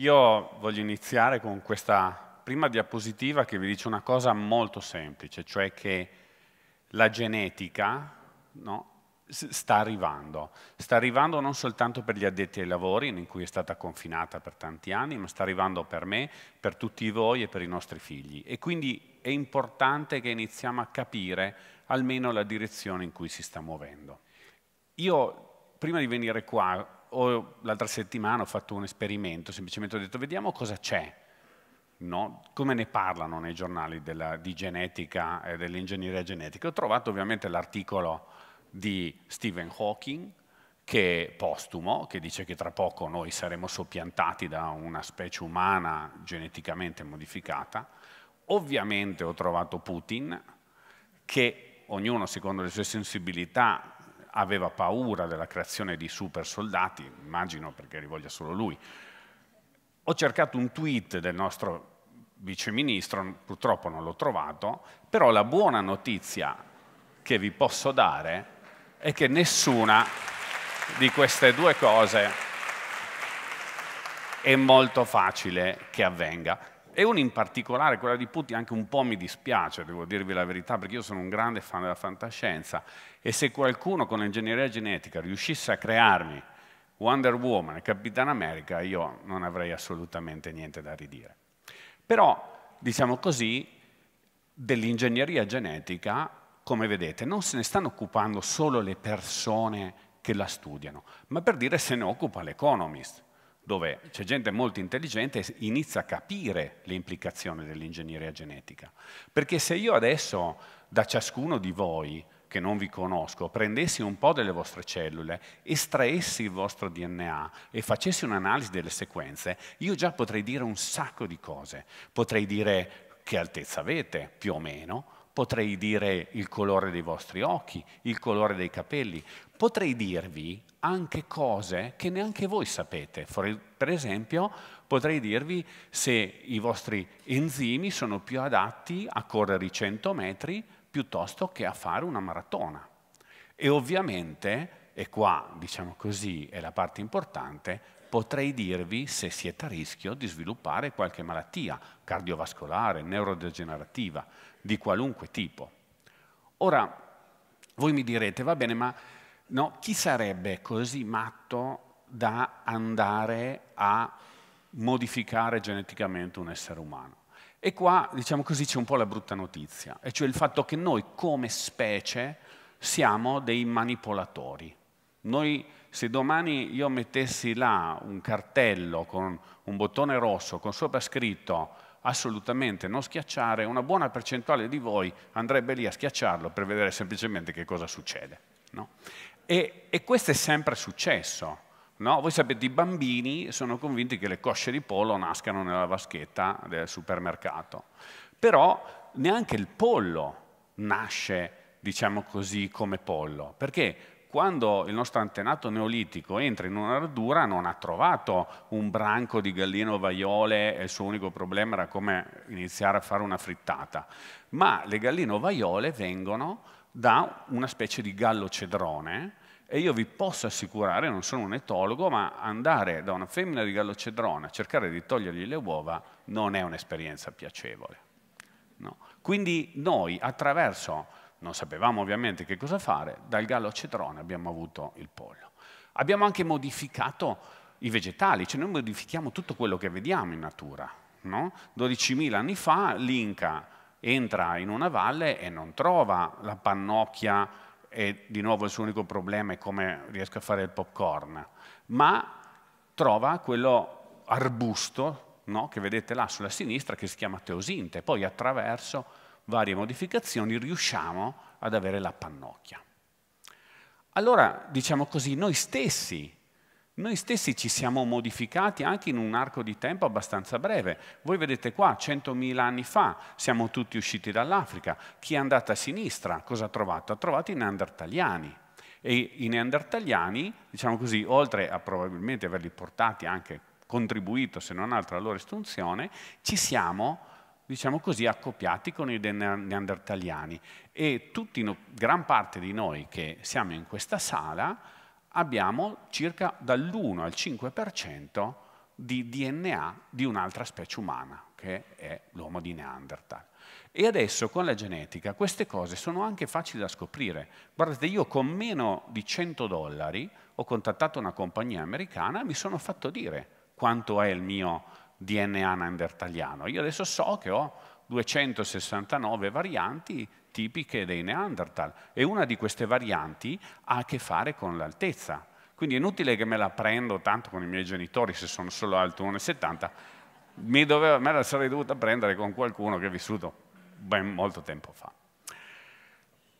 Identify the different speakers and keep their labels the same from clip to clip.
Speaker 1: Io voglio iniziare con questa prima diapositiva che vi dice una cosa molto semplice, cioè che la genetica no, sta arrivando. Sta arrivando non soltanto per gli addetti ai lavori, in cui è stata confinata per tanti anni, ma sta arrivando per me, per tutti voi e per i nostri figli. E quindi è importante che iniziamo a capire almeno la direzione in cui si sta muovendo. Io, prima di venire qua, o l'altra settimana ho fatto un esperimento, semplicemente ho detto vediamo cosa c'è, no? come ne parlano nei giornali della, di genetica e dell'ingegneria genetica. Ho trovato ovviamente l'articolo di Stephen Hawking, che è postumo, che dice che tra poco noi saremo soppiantati da una specie umana geneticamente modificata. Ovviamente ho trovato Putin, che ognuno secondo le sue sensibilità aveva paura della creazione di super soldati, immagino perché rivolge solo lui. Ho cercato un tweet del nostro viceministro, purtroppo non l'ho trovato, però la buona notizia che vi posso dare è che nessuna di queste due cose è molto facile che avvenga. E uno in particolare, quella di Putin, anche un po' mi dispiace, devo dirvi la verità, perché io sono un grande fan della fantascienza e se qualcuno con l'ingegneria genetica riuscisse a crearmi Wonder Woman e Capitan America, io non avrei assolutamente niente da ridire. Però, diciamo così, dell'ingegneria genetica, come vedete, non se ne stanno occupando solo le persone che la studiano, ma per dire se ne occupa l'Economist dove c'è gente molto intelligente inizia a capire le implicazioni dell'ingegneria genetica. Perché se io adesso da ciascuno di voi, che non vi conosco, prendessi un po' delle vostre cellule, estraessi il vostro DNA e facessi un'analisi delle sequenze, io già potrei dire un sacco di cose. Potrei dire che altezza avete, più o meno, potrei dire il colore dei vostri occhi, il colore dei capelli, potrei dirvi anche cose che neanche voi sapete. Per esempio, potrei dirvi se i vostri enzimi sono più adatti a correre i 100 metri piuttosto che a fare una maratona. E ovviamente, e qua diciamo così è la parte importante, potrei dirvi se siete a rischio di sviluppare qualche malattia cardiovascolare, neurodegenerativa, di qualunque tipo. Ora, voi mi direte, va bene, ma no, chi sarebbe così matto da andare a modificare geneticamente un essere umano? E qua, diciamo così, c'è un po' la brutta notizia, e cioè il fatto che noi come specie siamo dei manipolatori. Noi se domani io mettessi là un cartello con un bottone rosso con sopra scritto assolutamente non schiacciare, una buona percentuale di voi andrebbe lì a schiacciarlo per vedere semplicemente che cosa succede. No? E, e, questo è sempre successo. No? Voi sapete, i bambini sono convinti che le cosce di pollo nascano nella vaschetta del supermercato, però neanche il pollo nasce, diciamo così, come pollo, perché quando il nostro antenato neolitico entra in un'ardura non ha trovato un branco di galline o vaiole e il suo unico problema era come iniziare a fare una frittata, ma le galline o vaiole vengono da una specie di gallo cedrone e io vi posso assicurare, non sono un etologo, ma andare da una femmina di gallo cedrone a cercare di togliergli le uova non è un'esperienza piacevole. No. Quindi noi attraverso non sapevamo ovviamente che cosa fare, dal gallo cetrone abbiamo avuto il pollo. Abbiamo anche modificato i vegetali, cioè noi modifichiamo tutto quello che vediamo in natura. No? 12.000 anni fa l'Inca entra in una valle e non trova la pannocchia e di nuovo il suo unico problema è come riesco a fare il popcorn, ma trova quello arbusto no? che vedete là sulla sinistra che si chiama teosinte, poi attraverso varie modificazioni, riusciamo ad avere la pannocchia. Allora, diciamo così, noi stessi, noi stessi ci siamo modificati anche in un arco di tempo abbastanza breve. Voi vedete qua, 100.000 anni fa, siamo tutti usciti dall'Africa. Chi è andato a sinistra cosa ha trovato? Ha trovato i neandertaliani. E i neandertaliani, diciamo così, oltre a probabilmente averli portati anche contribuito, se non altro, alla loro estinzione, ci siamo diciamo così, accoppiati con i neandertaliani. E tutti, gran parte di noi che siamo in questa sala abbiamo circa dall'1 al 5% di DNA di un'altra specie umana, che è l'uomo di Neanderthal. E adesso con la genetica queste cose sono anche facili da scoprire. Guardate, io con meno di 100 dollari ho contattato una compagnia americana e mi sono fatto dire quanto è il mio DNA neandertaliano. Io adesso so che ho 269 varianti tipiche dei Neanderthal e una di queste varianti ha a che fare con l'altezza. Quindi è inutile che me la prendo tanto con i miei genitori se sono solo alto 1,70, mi doveva, me la sarei dovuta prendere con qualcuno che è vissuto ben molto tempo fa.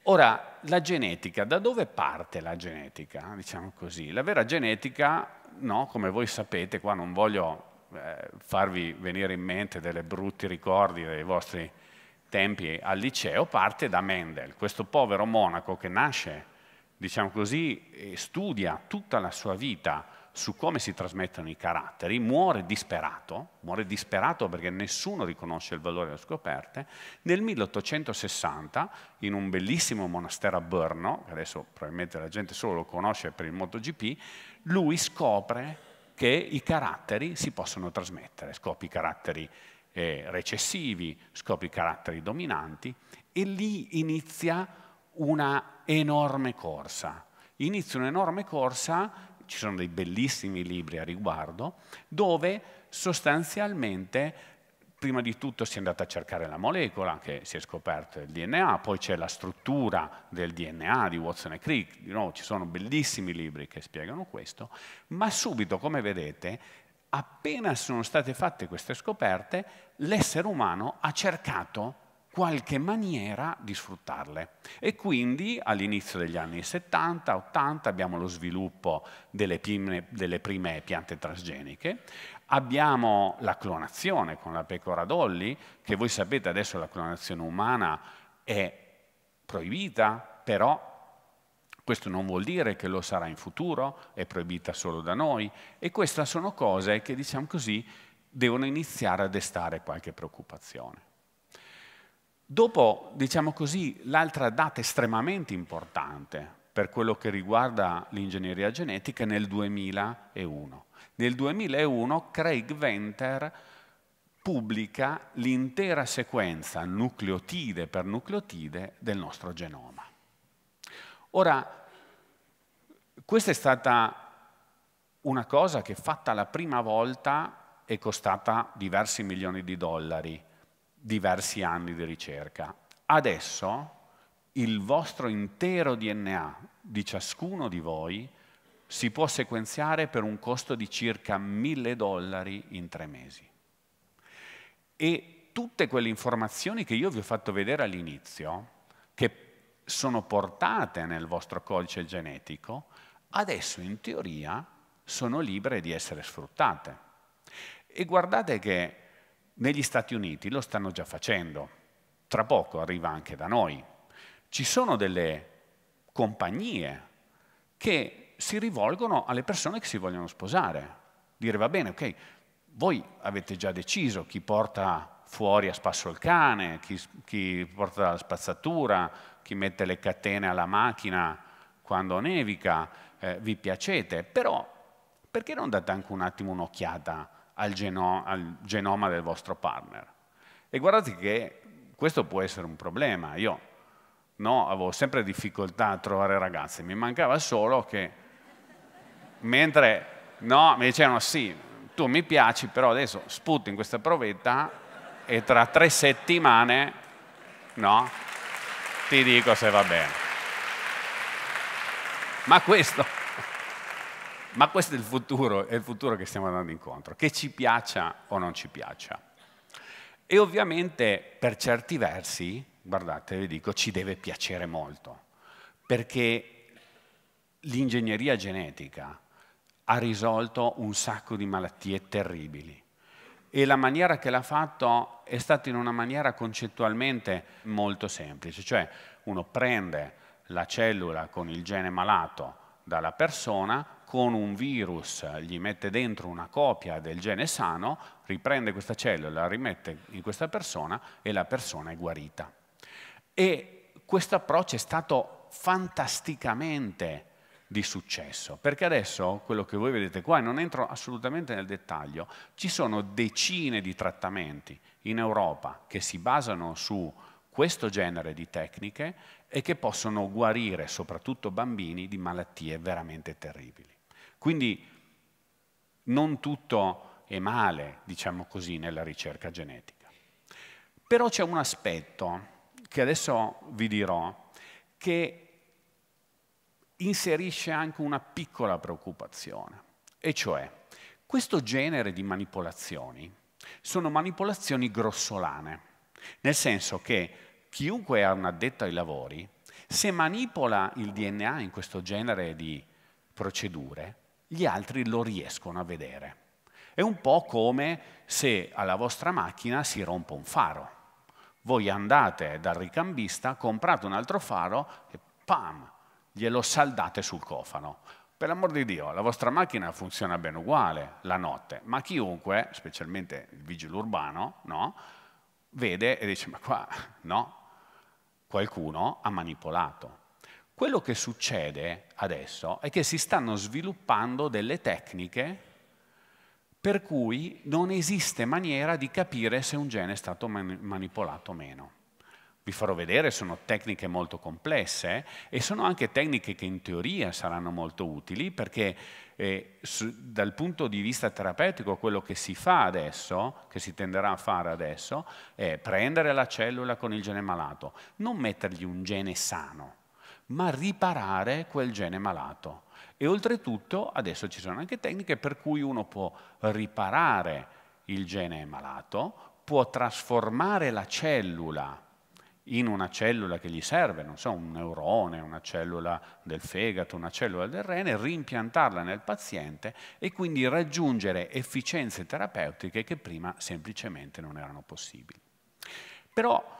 Speaker 1: Ora, la genetica, da dove parte la genetica? Diciamo così, la vera genetica, no, come voi sapete, qua non voglio eh, farvi venire in mente delle brutti ricordi dei vostri tempi al liceo, parte da Mendel, questo povero monaco che nasce, diciamo così, e studia tutta la sua vita su come si trasmettono i caratteri, muore disperato, muore disperato perché nessuno riconosce il valore delle scoperte, nel 1860 in un bellissimo monastero a Brno, che adesso probabilmente la gente solo lo conosce per il MotoGP, lui scopre che i caratteri si possono trasmettere, scopi i caratteri eh, recessivi, scopi i caratteri dominanti e lì inizia una enorme corsa. Inizia un'enorme corsa, ci sono dei bellissimi libri a riguardo, dove sostanzialmente prima di tutto si è andata a cercare la molecola, che si è scoperto il DNA, poi c'è la struttura del DNA di Watson e Crick, di nuovo ci sono bellissimi libri che spiegano questo, ma subito, come vedete, appena sono state fatte queste scoperte, l'essere umano ha cercato qualche maniera di sfruttarle. E quindi all'inizio degli anni 70-80 abbiamo lo sviluppo delle prime, delle prime piante transgeniche, Abbiamo la clonazione con la pecora Dolly, che voi sapete adesso la clonazione umana è proibita, però questo non vuol dire che lo sarà in futuro, è proibita solo da noi e queste sono cose che, diciamo così, devono iniziare a destare qualche preoccupazione. Dopo, diciamo così, l'altra data estremamente importante per quello che riguarda l'ingegneria genetica è nel 2001. Nel 2001 Craig Venter pubblica l'intera sequenza nucleotide per nucleotide del nostro genoma. Ora, questa è stata una cosa che fatta la prima volta è costata diversi milioni di dollari, diversi anni di ricerca. Adesso il vostro intero DNA di ciascuno di voi si può sequenziare per un costo di circa 1000 dollari in tre mesi. E tutte quelle informazioni che io vi ho fatto vedere all'inizio, che sono portate nel vostro codice genetico, adesso in teoria sono libere di essere sfruttate. E guardate che negli Stati Uniti lo stanno già facendo, tra poco arriva anche da noi. Ci sono delle compagnie che si rivolgono alle persone che si vogliono sposare. Dire va bene, ok, voi avete già deciso chi porta fuori a spasso il cane, chi, chi porta la spazzatura, chi mette le catene alla macchina quando nevica, eh, vi piacete, però perché non date anche un attimo un'occhiata al, geno al genoma del vostro partner? E guardate che questo può essere un problema. Io no, avevo sempre difficoltà a trovare ragazze, mi mancava solo che mentre no, mi dicevano sì, tu mi piaci, però adesso sputo in questa provetta e tra tre settimane no, ti dico se va bene. Ma questo, ma questo è, il futuro, è il futuro che stiamo andando incontro, che ci piaccia o non ci piaccia. E ovviamente per certi versi, guardate, vi dico, ci deve piacere molto, perché l'ingegneria genetica ha risolto un sacco di malattie terribili. E la maniera che l'ha fatto è stata in una maniera concettualmente molto semplice, cioè uno prende la cellula con il gene malato dalla persona, con un virus gli mette dentro una copia del gene sano, riprende questa cellula, la rimette in questa persona e la persona è guarita. E questo approccio è stato fantasticamente di successo. Perché adesso quello che voi vedete qua, e non entro assolutamente nel dettaglio, ci sono decine di trattamenti in Europa che si basano su questo genere di tecniche e che possono guarire soprattutto bambini di malattie veramente terribili. Quindi non tutto è male, diciamo così, nella ricerca genetica. Però c'è un aspetto che adesso vi dirò che inserisce anche una piccola preoccupazione, e cioè questo genere di manipolazioni sono manipolazioni grossolane, nel senso che chiunque è un addetto ai lavori, se manipola il DNA in questo genere di procedure, gli altri lo riescono a vedere. È un po' come se alla vostra macchina si rompe un faro. Voi andate dal ricambista, comprate un altro faro e pam, glielo saldate sul cofano. Per l'amor di Dio, la vostra macchina funziona ben uguale la notte, ma chiunque, specialmente il vigile urbano, no, vede e dice ma qua no, qualcuno ha manipolato. Quello che succede adesso è che si stanno sviluppando delle tecniche per cui non esiste maniera di capire se un gene è stato manipolato o meno vi farò vedere, sono tecniche molto complesse eh, e sono anche tecniche che in teoria saranno molto utili perché eh, su, dal punto di vista terapeutico quello che si fa adesso, che si tenderà a fare adesso, è prendere la cellula con il gene malato, non mettergli un gene sano, ma riparare quel gene malato. E oltretutto adesso ci sono anche tecniche per cui uno può riparare il gene malato, può trasformare la cellula in una cellula che gli serve, non so, un neurone, una cellula del fegato, una cellula del rene, rimpiantarla nel paziente e quindi raggiungere efficienze terapeutiche che prima semplicemente non erano possibili. Però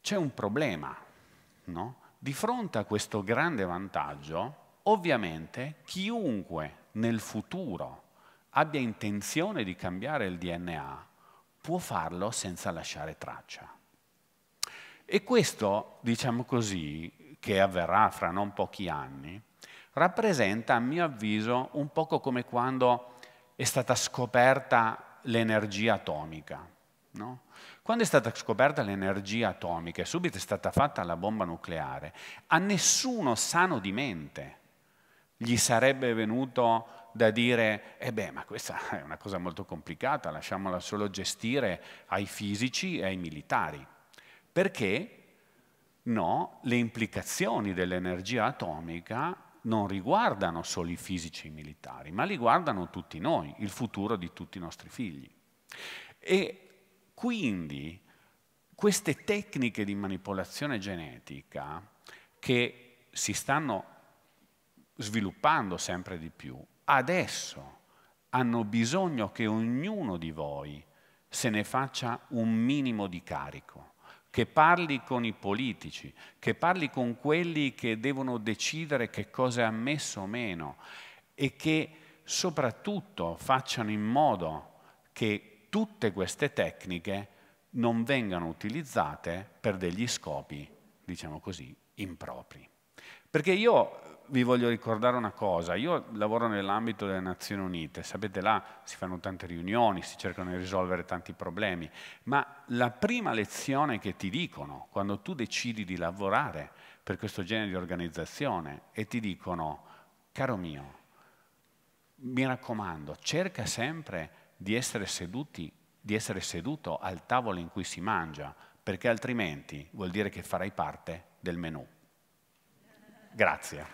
Speaker 1: c'è un problema, no? Di fronte a questo grande vantaggio, ovviamente chiunque nel futuro abbia intenzione di cambiare il DNA può farlo senza lasciare traccia. E questo, diciamo così, che avverrà fra non pochi anni, rappresenta, a mio avviso, un poco come quando è stata scoperta l'energia atomica. No? Quando è stata scoperta l'energia atomica e subito è stata fatta la bomba nucleare, a nessuno sano di mente gli sarebbe venuto da dire, eh beh, ma questa è una cosa molto complicata, lasciamola solo gestire ai fisici e ai militari perché no, le implicazioni dell'energia atomica non riguardano solo i fisici e i militari, ma riguardano tutti noi, il futuro di tutti i nostri figli. E quindi queste tecniche di manipolazione genetica che si stanno sviluppando sempre di più, adesso hanno bisogno che ognuno di voi se ne faccia un minimo di carico che parli con i politici, che parli con quelli che devono decidere che cosa è ammesso o meno e che soprattutto facciano in modo che tutte queste tecniche non vengano utilizzate per degli scopi, diciamo così, impropri. Perché io vi voglio ricordare una cosa, io lavoro nell'ambito delle Nazioni Unite, sapete là si fanno tante riunioni, si cercano di risolvere tanti problemi, ma la prima lezione che ti dicono quando tu decidi di lavorare per questo genere di organizzazione e ti dicono, caro mio, mi raccomando, cerca sempre di essere, seduti, di essere seduto al tavolo in cui si mangia, perché altrimenti vuol dire che farai parte del menù. Grazie.